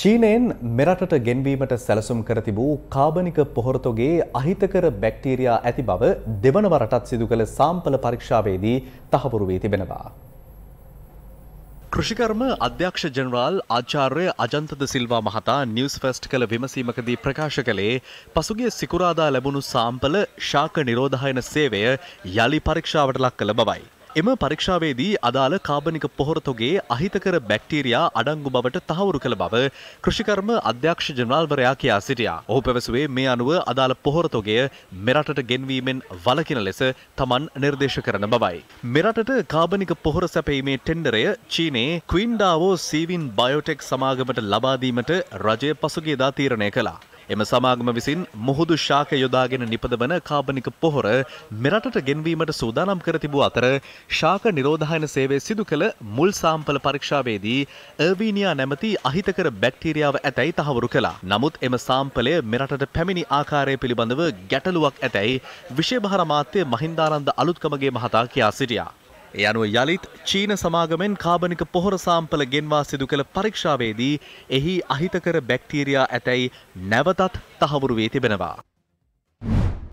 චීනයෙන් මෙරටට ගෙන්වීමට සැලසුම් කර තිබූ කාබනික පොහොරතොගේ අහිතකර බැක්ටීරයා ඇති බව දෙවන වරටත් සිදු කළ සාම්පල පරීක්ෂාවේදී තහවුරු වී තිබෙනවා. කෘෂිකර්ම අධ්‍යක්ෂ ජනරාල් ආචාර්ය අජන්තද සිල්වා මහතා නිවස් ෆෙස්ට් කළ විමසීමකදී ප්‍රකාශ කළේ පසුගේ සිකුරාදා ලැබුණු සාම්පල ශාක නිරෝධායන සේවය යළි පරීක්ෂාවට ලක් කළ බවයි. එම පරීක්ෂාවේදී අදාළ කාබනික පොහොරතොගේ අහිතකර බැක්ටීරයා අඩංගු බවට තහවුරු කළ බව කෘෂිකර්ම අධ්‍යක්ෂ ජනරාල්වරයා කියා සිටියා. ඔහු පැවසුවේ මේ අනුව අදාළ පොහොරතොගය මෙරටට ගෙන්වීමෙන් වලකින ලෙස තමන් නිර්දේශ කරන බවයි. මෙරටට කාබනික පොහොර සැපීමේ ටෙන්ඩරය චීනයේ ක්වින්ඩාවෝ සීවින් බයෝටෙක් සමාගමට ලබාදීමට රජය පසුගේදා තීරණය කළා. එම සමාගම විසින් මුහුදු ශාක යොදාගෙන නිපදවන කාබනික පොහොර මෙරටට ගෙන්වීමට සූදානම් කර තිබූ අතර ශාක නිරෝධායන සේවය සිදු කළ මුල් සාම්පල පරීක්ෂාවේදී අර්වීනියා නැමති අහිතකර බැක්ටීරියාව ඇතැයි තහවුරු කළා. නමුත් එම සාම්පලය මෙරටට පැමිණි ආකාරය පිළිබඳව ගැටලුවක් ඇතැයි විශේභාර මාත්‍ය මහින්දානන්ද අලුත්කමගේ මහතා කියා සිටියා. ඒ අනුව යළිත් චීන සමාගමෙන් කාබනික පොහොර සාම්පල ගෙන්වා සිදු කළ පරීක්ෂාවේදී එහි අහිතකර බැක්ටීරයා ඇතැයි නැවතත් තහවුරු වී තිබෙනවා.